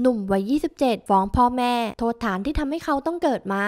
หนุ่มวัย 27 ฟ้องพ่อแม่ โทษฐานที่ทำให้เขาต้องเกิดมา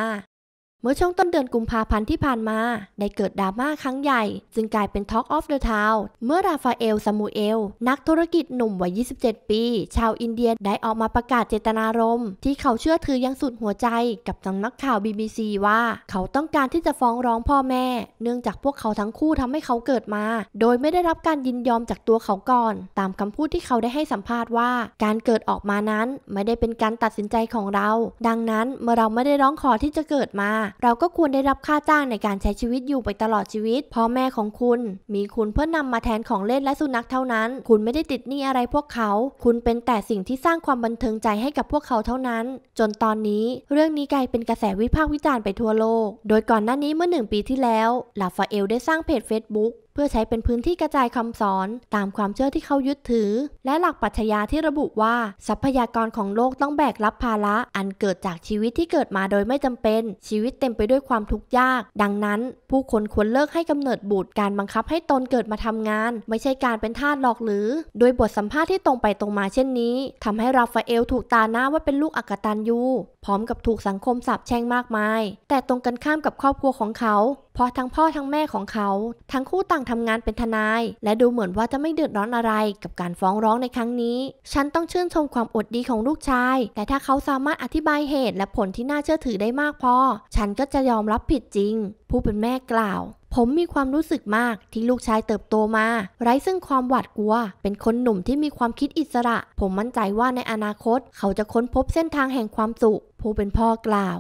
เมื่อช่วงต้นเดือนกุมภาพันธ์ที่ผ่านมา ได้เกิดดราม่าครั้งใหญ่ จึงกลายเป็น Talk of the Town เมื่อราฟาเอล ซามูเอล นักธุรกิจหนุ่มวัย27 ปี ชาวอินเดียได้ออกมาประกาศเจตนารมณ์ที่เขาเชื่อถือยังสุดหัวใจ กับสำนักข่าว BBC ว่าเขาต้องการที่จะฟ้องร้องพ่อแม่ เนื่องจากพวกเขาทั้งคู่ทำให้เขาเกิดมา โดยไม่ได้รับการยินยอมจากตัวเขาก่อน ตามคำพูดที่เขาได้ให้สัมภาษณ์ว่า การเกิดออกมานั้นไม่ได้เป็นการตัดสินใจของเรา ดังนั้นเมื่อเราไม่ได้ร้องขอที่จะเกิดมาเราก็ควรได้รับค่าจ้างในการใช้ชีวิตอยู่ไปตลอดชีวิต พ่อแม่ของคุณ มีคุณเพื่อนำมาแทนของเล่นและสุนัขเท่านั้น คุณไม่ได้ติดหนี้อะไรพวกเขา คุณเป็นแต่สิ่งที่สร้างความบันเทิงใจให้กับพวกเขาเท่านั้น จนตอนนี้เรื่องนี้กลายเป็นกระแสวิพากษ์วิจารณ์ไปทั่วโลก โดยก่อนหน้านี้เมื่อหนึ่งปีที่แล้วลาฟาเอลได้สร้างเพจ Facebook เพื่อใช้เป็นพื้นที่กระจายคำสอนตามความเชื่อที่เขายึดถือ และหลักปัชญาที่ระบุว่า ทรัพยากรของโลกต้องแบกรับภาระอันเกิดจากชีวิตที่เกิดมาโดยไม่จำเป็น ชีวิตเต็มไปด้วยความทุกข์ยาก ดังนั้น ผู้คนควรเลิกให้กำเนิดบุตรการบังคับให้ตนเกิดมาทำงาน ไม่ใช่การเป็นทาสหลอกหรือ โดยบทสัมภาษณ์ที่ตรงไปตรงมาเช่นนี้ ทำให้ราฟาเอลถูกตาหน้าว่าเป็นลูกอักตันยูพร้อมกับถูกสังคมสาปแช่งมากมาย แต่ตรงกันข้ามกับครอบครัวของเขาพราะทั้งพ่อทั้งแม่ของเขา ทั้งคู่ต่างทำงานเป็นทนาย และดูเหมือนว่าจะไม่เดือดร้อนอะไรกับการฟ้องร้องในครั้งนี้ ฉันต้องชื่นชมความอดดีของลูกชาย แต่ถ้าเขาสามารถอธิบายเหตุและผลที่น่าเชื่อถือได้มากพอฉันก็จะยอมรับผิดจริง ผู้เป็นแม่กล่าวผมมีความรู้สึกมากที่ลูกชายเติบโตมา ไร้ซึ่งความหวาดกลัว เป็นคนหนุ่มที่มีความคิดอิสระผมมั่นใจว่าในอนาคต เขาจะค้นพบเส้นทางแห่งความสุขผู้เป็นพ่อกล่าว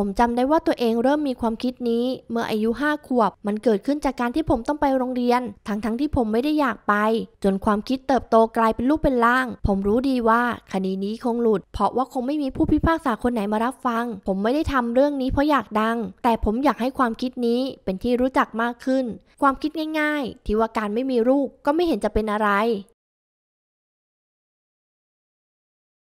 ผมจำได้ว่าตัวเองเริ่มมีความคิดนี้ เมื่ออายุ5ขวบ มันเกิดขึ้นจากการที่ผมต้องไปโรงเรียน ทั้งๆทที่ผมไม่ได้อยากไป จนความคิดเติบโตกลายเป็นรูปเป็นร่าง ผมรู้ดีว่าคดีนี้คงหลุด เพราะว่าคงไม่มีผู้พิพากษาคนไหนมารับฟัง ผมไม่ได้ทำเรื่องนี้เพราะอยากดัง แต่ผมอยากให้ความคิดนี้เป็นที่รู้จักมากขึ้น ความคิดง่ายๆที่ว่าการไม่มีลูกก็ไม่เห็นจะเป็นอะไร